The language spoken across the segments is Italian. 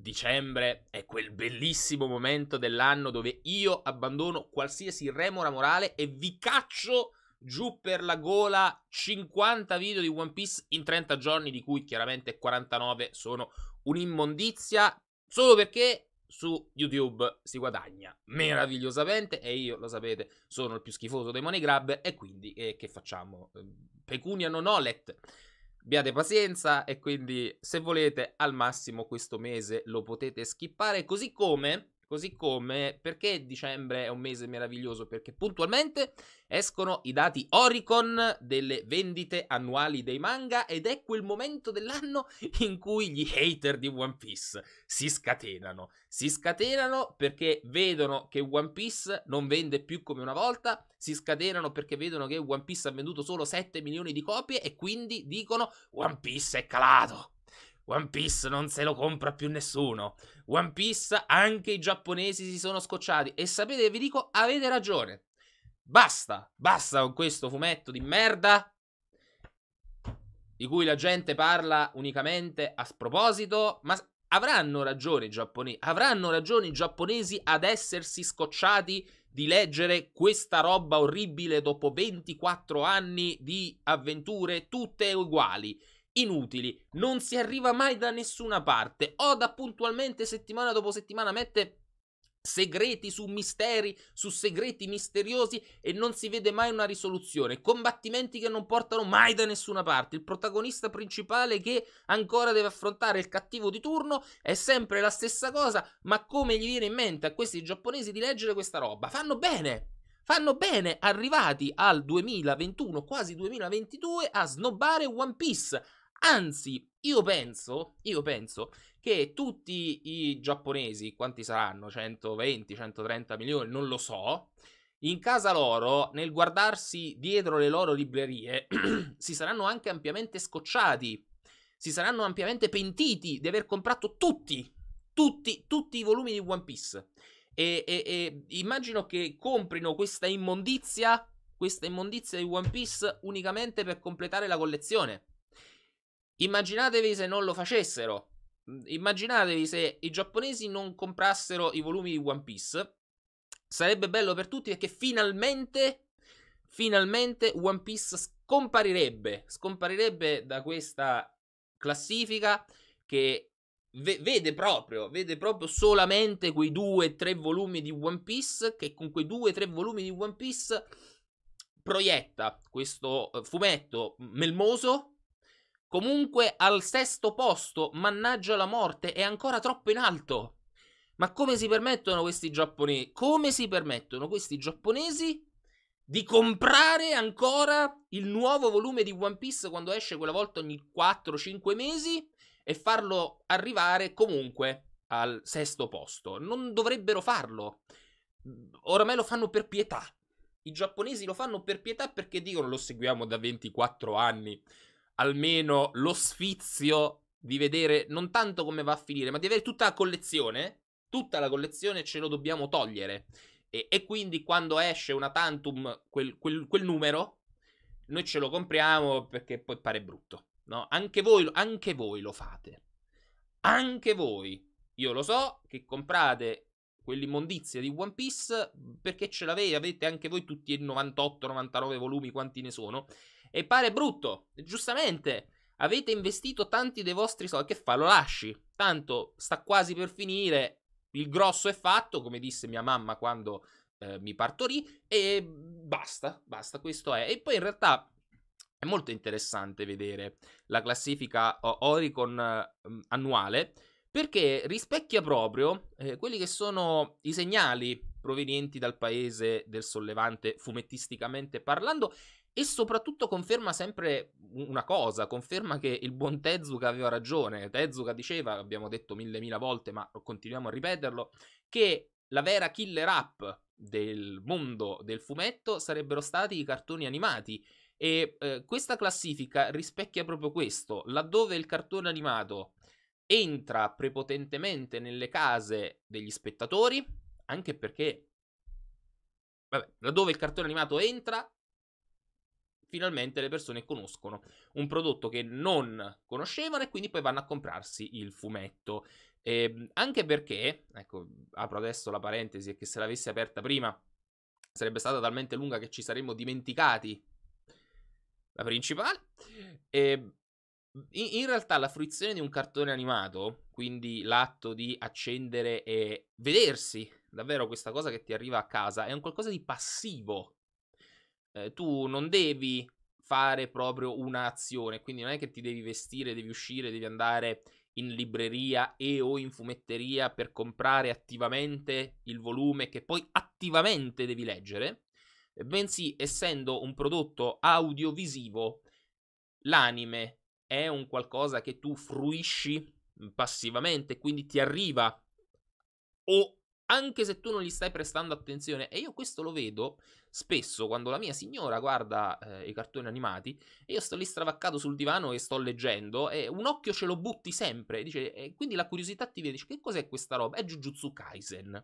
dicembre è quel bellissimo momento dell'anno dove io abbandono qualsiasi remora morale e vi caccio giù per la gola 50 video di One Piece in 30 giorni, di cui chiaramente 49 sono un'immondizia, solo perché su YouTube si guadagna meravigliosamente e io, lo sapete, sono il più schifoso dei money grab e quindi eh, che facciamo? Ehm, Pecunia non olet. Abbiate pazienza e quindi se volete al massimo questo mese lo potete skippare così come Così come perché dicembre è un mese meraviglioso? Perché puntualmente escono i dati Oricon delle vendite annuali dei manga ed è quel momento dell'anno in cui gli hater di One Piece si scatenano. Si scatenano perché vedono che One Piece non vende più come una volta, si scatenano perché vedono che One Piece ha venduto solo 7 milioni di copie e quindi dicono One Piece è calato. One Piece non se lo compra più nessuno. One Piece anche i giapponesi si sono scocciati. E sapete, vi dico, avete ragione. Basta, basta con questo fumetto di merda di cui la gente parla unicamente a sproposito, ma avranno ragione i giapponesi, avranno ragione i giapponesi ad essersi scocciati di leggere questa roba orribile dopo 24 anni di avventure tutte uguali inutili, non si arriva mai da nessuna parte. Oda puntualmente settimana dopo settimana mette segreti su misteri, su segreti misteriosi e non si vede mai una risoluzione, combattimenti che non portano mai da nessuna parte, il protagonista principale che ancora deve affrontare il cattivo di turno è sempre la stessa cosa, ma come gli viene in mente a questi giapponesi di leggere questa roba? Fanno bene! Fanno bene, arrivati al 2021, quasi 2022, a snobbare One Piece, Anzi, io penso, io penso che tutti i giapponesi, quanti saranno, 120, 130 milioni, non lo so, in casa loro, nel guardarsi dietro le loro librerie, si saranno anche ampiamente scocciati, si saranno ampiamente pentiti di aver comprato tutti, tutti, tutti i volumi di One Piece. E, e, e immagino che comprino questa immondizia, questa immondizia di One Piece unicamente per completare la collezione. Immaginatevi se non lo facessero. Mhmm, immaginatevi se i giapponesi non comprassero i volumi di One Piece. Sarebbe bello per tutti perché finalmente, finalmente One Piece scomparirebbe, scomparirebbe da questa classifica che vede proprio, vede proprio solamente quei due o tre volumi di One Piece che con quei due o tre volumi di One Piece proietta questo eh, fumetto melmoso Comunque al sesto posto, mannaggia la morte, è ancora troppo in alto. Ma come si permettono questi giapponesi? Come si permettono questi giapponesi di comprare ancora il nuovo volume di One Piece quando esce quella volta ogni 4-5 mesi e farlo arrivare comunque al sesto posto? Non dovrebbero farlo. Oramai lo fanno per pietà. I giapponesi lo fanno per pietà perché dicono lo seguiamo da 24 anni almeno lo sfizio di vedere non tanto come va a finire, ma di avere tutta la collezione, tutta la collezione ce lo dobbiamo togliere. E, e quindi quando esce una tantum, quel, quel, quel, numero, noi ce lo compriamo perché poi pare brutto. No? Anche, voi, anche voi lo fate. Anche voi. Io lo so che comprate quell'immondizia di One Piece perché ce l'avete, avete anche voi tutti i 98-99 volumi, quanti ne sono. E pare brutto, giustamente. Avete investito tanti dei vostri soldi, che fa? Lo lasci. Tanto sta quasi per finire, il grosso è fatto, come disse mia mamma quando eh, mi partorì, e basta, basta, questo è. E poi in realtà è molto interessante vedere la classifica Oricon eh, annuale, perché rispecchia proprio eh, quelli che sono i segnali provenienti dal paese del sollevante fumettisticamente parlando e soprattutto conferma sempre una cosa, conferma che il buon Tezuka aveva ragione. Tezuka diceva, abbiamo detto mille mila volte, ma continuiamo a ripeterlo, che la vera killer app del mondo del fumetto sarebbero stati i cartoni animati. E eh, questa classifica rispecchia proprio questo, laddove il cartone animato entra prepotentemente nelle case degli spettatori, anche perché, vabbè, laddove il cartone animato entra, finalmente le persone conoscono un prodotto che non conoscevano e quindi poi vanno a comprarsi il fumetto. E ehm, anche perché, ecco, apro adesso la parentesi, che se l'avessi aperta prima sarebbe stata talmente lunga che ci saremmo dimenticati la principale. E ehm, in, realtà la fruizione di un cartone animato, quindi l'atto di accendere e vedersi davvero questa cosa che ti arriva a casa, è un qualcosa di passivo eh, tu non devi fare proprio un'azione, quindi non è che ti devi vestire, devi uscire, devi andare in libreria e o in fumetteria per comprare attivamente il volume che poi attivamente devi leggere, eh, bensì essendo un prodotto audiovisivo, l'anime è un qualcosa che tu fruisci mhmm, passivamente, quindi ti arriva o anche se tu non gli stai prestando attenzione. E io questo lo vedo spesso quando la mia signora guarda eh, i cartoni animati e io sto lì stravaccato sul divano e sto leggendo e un occhio ce lo butti sempre. Dice, e eh, quindi la curiosità ti vede, dice, che cos'è questa roba? È Jujutsu Kaisen.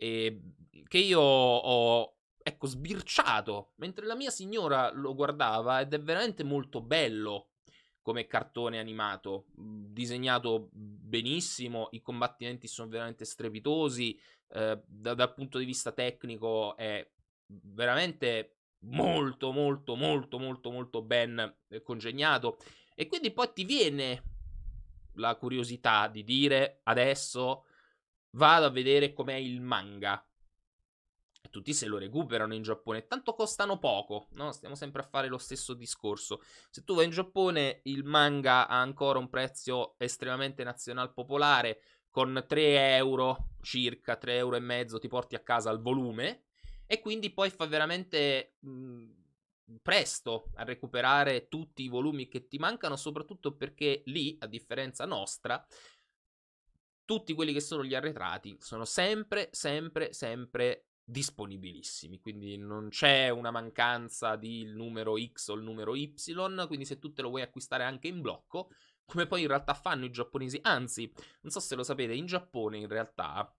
E, che io ho, ecco, sbirciato, mentre la mia signora lo guardava ed è veramente molto bello come cartone animato, disegnato benissimo, i combattimenti sono veramente strepitosi, eh, da, dal punto di vista tecnico è veramente molto molto molto molto molto ben eh, congegnato e quindi poi ti viene la curiosità di dire adesso vado a vedere com'è il manga tutti se lo recuperano in Giappone, tanto costano poco, no? Stiamo sempre a fare lo stesso discorso. Se tu vai in Giappone, il manga ha ancora un prezzo estremamente nazional popolare, con 3 euro circa, 3 euro e mezzo ti porti a casa il volume, e quindi poi fa veramente mh, mm, presto a recuperare tutti i volumi che ti mancano, soprattutto perché lì, a differenza nostra, tutti quelli che sono gli arretrati sono sempre, sempre, sempre disponibilissimi, quindi non c'è una mancanza di il numero X o il numero Y, quindi se tu te lo vuoi acquistare anche in blocco, come poi in realtà fanno i giapponesi, anzi, non so se lo sapete, in Giappone in realtà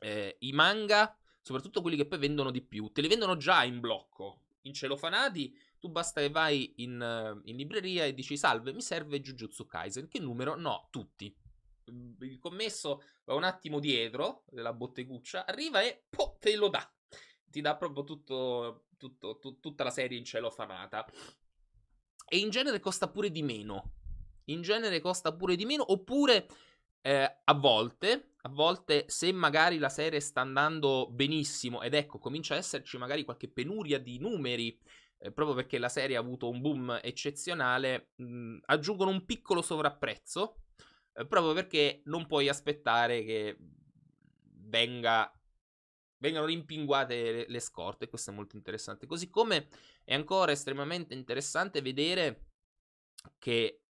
eh, i manga, soprattutto quelli che poi vendono di più, te li vendono già in blocco, in celofanati, tu basta che vai in, eh, in libreria e dici salve, mi serve Jujutsu Kaisen, che numero? No, tutti. Mhmm, il commesso va un attimo dietro della botteguccia, arriva e po, te lo dà. Ti dà proprio tutto, tutto, tut, tutta la serie in cielo fanata. E in genere costa pure di meno. In genere costa pure di meno, oppure eh, a volte, a volte se magari la serie sta andando benissimo ed ecco comincia ad esserci magari qualche penuria di numeri, eh, proprio perché la serie ha avuto un boom eccezionale, mh, mhmm, aggiungono un piccolo sovrapprezzo eh, proprio perché non puoi aspettare che venga, vengano rimpinguate le, le scorte, questo è molto interessante. Così come è ancora estremamente interessante vedere che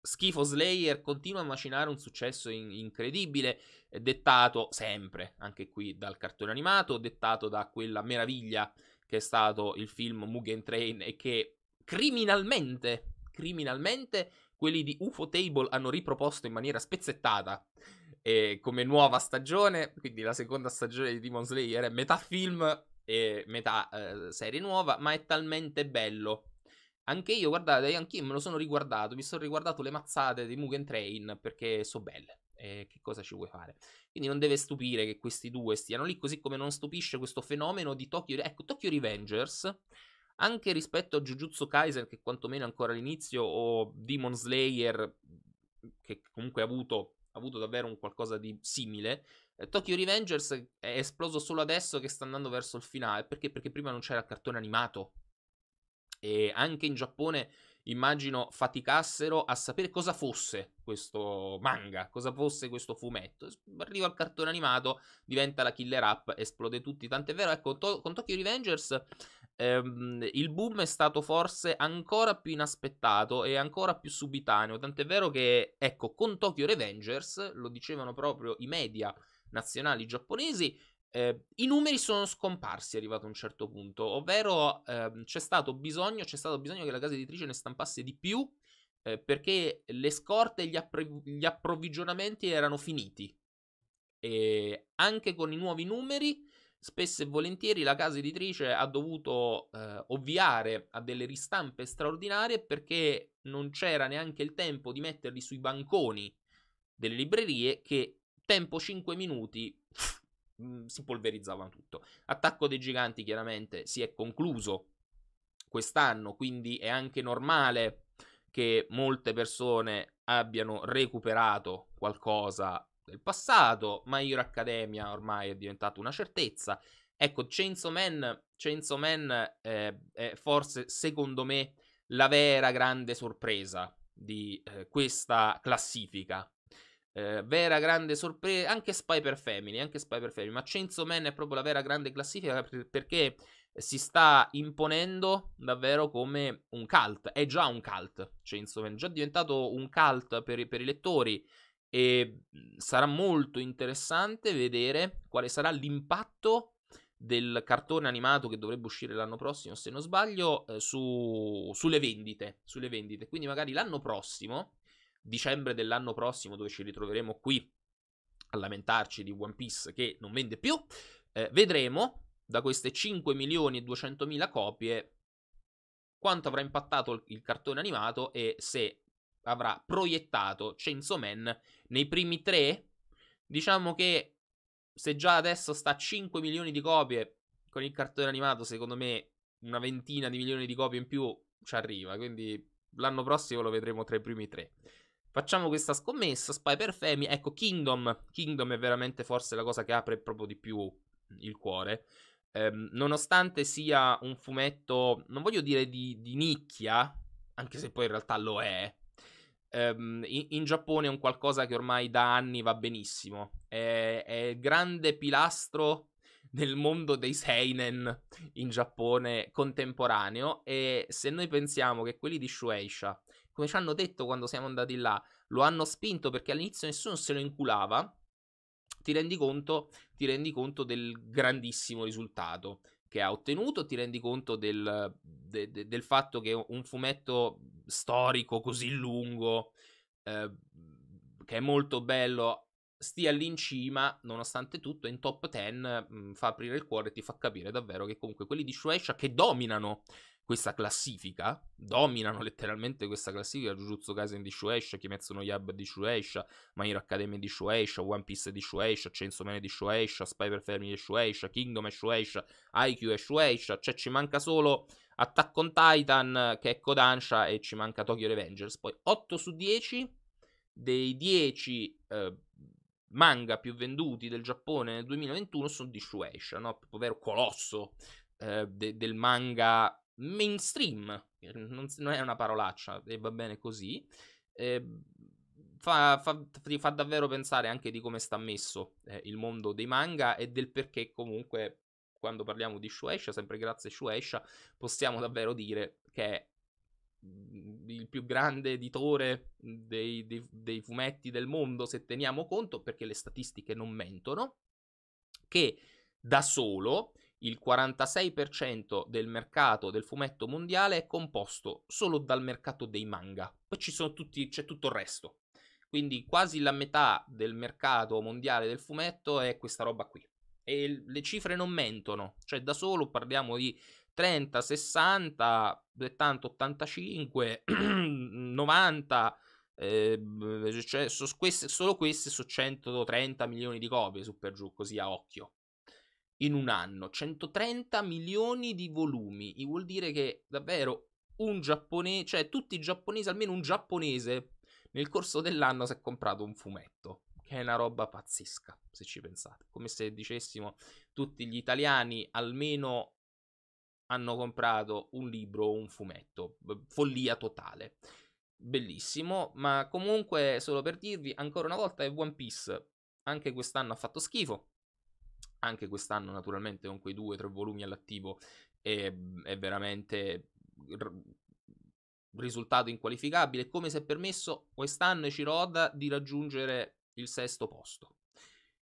Schifo Slayer continua a macinare un successo in- incredibile, eh, dettato sempre, anche qui, dal cartone animato, dettato da quella meraviglia che è stato il film Mugen Train e che criminalmente, criminalmente quelli di UFO Table hanno riproposto in maniera spezzettata eh, come nuova stagione, quindi la seconda stagione di Demon Slayer è metà film e metà eh, serie nuova, ma è talmente bello. Anche io, guardate, anche io me lo sono riguardato, mi sono riguardato le mazzate di Mugen Train perché so belle. Eh, che cosa ci vuoi fare? Quindi non deve stupire che questi due stiano lì, così come non stupisce questo fenomeno di Tokyo... Ecco, Tokyo Revengers anche rispetto a Jujutsu Kaisen, che quantomeno ancora all'inizio, o Demon Slayer, mhmm, che comunque ha avuto, ha avuto davvero un qualcosa di simile. Eh, Tokyo Revengers è esploso solo adesso che sta andando verso il finale. Perché? Perché prima non c'era il cartone animato. E anche in Giappone immagino faticassero a sapere cosa fosse questo manga, cosa fosse questo fumetto. Arriva il cartone animato, diventa la killer app, esplode tutti. Tant'è vero, ecco, to- con Tokyo Revengers ehm, il boom è stato forse ancora più inaspettato e ancora più subitaneo, tant'è vero che, ecco, con Tokyo Revengers, lo dicevano proprio i media nazionali giapponesi, eh, I numeri sono scomparsi arrivato a un certo punto, ovvero ehm, c'è, stato bisogno, c'è stato bisogno che la casa editrice ne stampasse di più eh, perché le scorte e gli, appro- gli approvvigionamenti erano finiti. E anche con i nuovi numeri Spesso e volentieri la casa editrice ha dovuto eh, ovviare a delle ristampe straordinarie perché non c'era neanche il tempo di metterli sui banconi delle librerie che tempo 5 minuti mm, si polverizzavano tutto. Attacco dei giganti chiaramente si è concluso quest'anno, quindi è anche normale che molte persone abbiano recuperato qualcosa del passato, My Hero Academia ormai è diventata una certezza. Ecco, Chainsaw Man, Chainsaw Man eh, è forse, secondo me, la vera grande sorpresa di eh, questa classifica. Eh, vera grande sorpresa, anche Spy per Family, anche Spy per Family, ma Chainsaw Man è proprio la vera grande classifica perché si sta imponendo davvero come un cult, è già un cult Chainsaw Man, è già diventato un cult per, per i lettori, e mhmm, sarà molto interessante vedere quale sarà l'impatto del cartone animato che dovrebbe uscire l'anno prossimo, se non sbaglio, eh, su, sulle, vendite, sulle vendite. Quindi magari l'anno prossimo, dicembre dell'anno prossimo, dove ci ritroveremo qui a lamentarci di One Piece che non vende più, eh, vedremo da queste 5 milioni e 200 mila copie quanto avrà impattato il, il cartone animato e se avrà proiettato Chainsaw Man nei primi tre. Diciamo che se già adesso sta a 5 milioni di copie con il cartone animato, secondo me una ventina di milioni di copie in più ci arriva, quindi l'anno prossimo lo vedremo tra i primi tre. Facciamo questa scommessa, Spy per Femi, ecco Kingdom, Kingdom è veramente forse la cosa che apre proprio di più il cuore. Eh, nonostante sia un fumetto, non voglio dire di, di nicchia, anche se poi in realtà lo è, Um, in, in, Giappone è un qualcosa che ormai da anni va benissimo. È, è il grande pilastro del mondo dei seinen in Giappone contemporaneo. E se noi pensiamo che quelli di Shueisha, come ci hanno detto quando siamo andati là, lo hanno spinto perché all'inizio nessuno se lo inculava, ti rendi conto, ti rendi conto del grandissimo risultato Che ha ottenuto, ti rendi conto del, de, de, del, fatto che un fumetto storico così lungo, eh, che è molto bello, stia lì in cima, nonostante tutto, in top 10 mh, mm, fa aprire il cuore e ti fa capire davvero che comunque quelli di Shueisha che dominano questa classifica, dominano letteralmente questa classifica, Jujutsu Kaisen di Shueisha, Kimetsu no Yab di Shueisha, My Hero Academy di Shueisha, One Piece di Shueisha, Chainsaw Man di Shueisha, Spy per Family di Shueisha, Kingdom e Shueisha, IQ e Shueisha, cioè ci manca solo Attack on Titan che è Kodansha e ci manca Tokyo Revengers. Poi 8 su 10 dei 10 eh, manga più venduti del Giappone nel 2021 sono di Shueisha, no? ovvero colosso eh, de- del manga mainstream. Non, non, è una parolaccia e va bene così. Eh, fa, fa, fa davvero pensare anche di come sta messo eh, il mondo dei manga e del perché comunque quando parliamo di Shuesha, sempre grazie a Shuesha, possiamo davvero dire che è mm, il più grande editore dei, dei, dei fumetti del mondo, se teniamo conto, perché le statistiche non mentono, che da solo il 46% del mercato del fumetto mondiale è composto solo dal mercato dei manga. Poi tutti, c'è tutto il resto. Quindi quasi la metà del mercato mondiale del fumetto è questa roba qui e le cifre non mentono, cioè da solo parliamo di 30, 60, 70, 85, 90, eh, cioè, so queste, solo queste sono 130 milioni di copie su per giù, così a occhio. In un anno, 130 milioni di volumi, vuol dire che davvero un giapponese, cioè tutti i giapponesi, almeno un giapponese, nel corso dell'anno si è comprato un fumetto che è una roba pazzesca, se ci pensate. Come se dicessimo tutti gli italiani almeno hanno comprato un libro o un fumetto. Follia totale. Bellissimo, ma comunque solo per dirvi, ancora una volta è One Piece. Anche quest'anno ha fatto schifo. Anche quest'anno, naturalmente, con quei due o tre volumi all'attivo è, è veramente r- risultato inqualificabile. come se è permesso quest'anno Ciroda di raggiungere il sesto posto.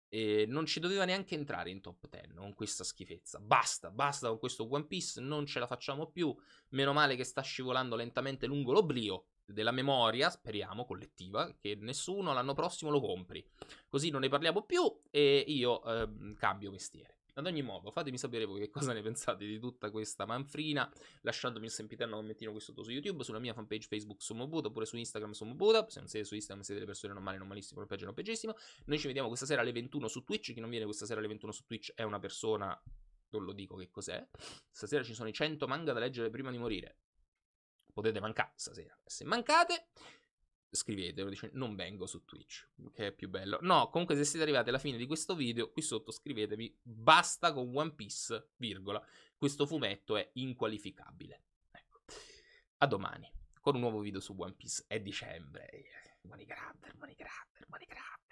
E non ci doveva neanche entrare in top 10 con questa schifezza. Basta, basta con questo One Piece, non ce la facciamo più. Meno male che sta scivolando lentamente lungo l'oblio della memoria, speriamo, collettiva, che nessuno l'anno prossimo lo compri. Così non ne parliamo più e io eh, cambio mestiere. Ad ogni modo, fatemi sapere voi che cosa ne pensate di tutta questa manfrina, Lasciatemi un sempiterno commentino qui sotto su YouTube, sulla mia fanpage Facebook Sommo oppure su Instagram Sommo se non siete su Instagram siete delle persone normali, malissimo, non peggio, non peggissimo. Noi ci vediamo questa sera alle 21 su Twitch, chi non viene questa sera alle 21 su Twitch è una persona, non lo dico che cos'è. Stasera ci sono i 100 manga da leggere prima di morire. Potete mancare stasera, se mancate scrivetelo, dice non vengo su Twitch, che è più bello. No, comunque se siete arrivati alla fine di questo video, qui sotto scrivetevi basta con One Piece, virgola. Questo fumetto è inqualificabile. Ecco. A domani con un nuovo video su One Piece. È dicembre. Money grabber, money grabber, money grabber.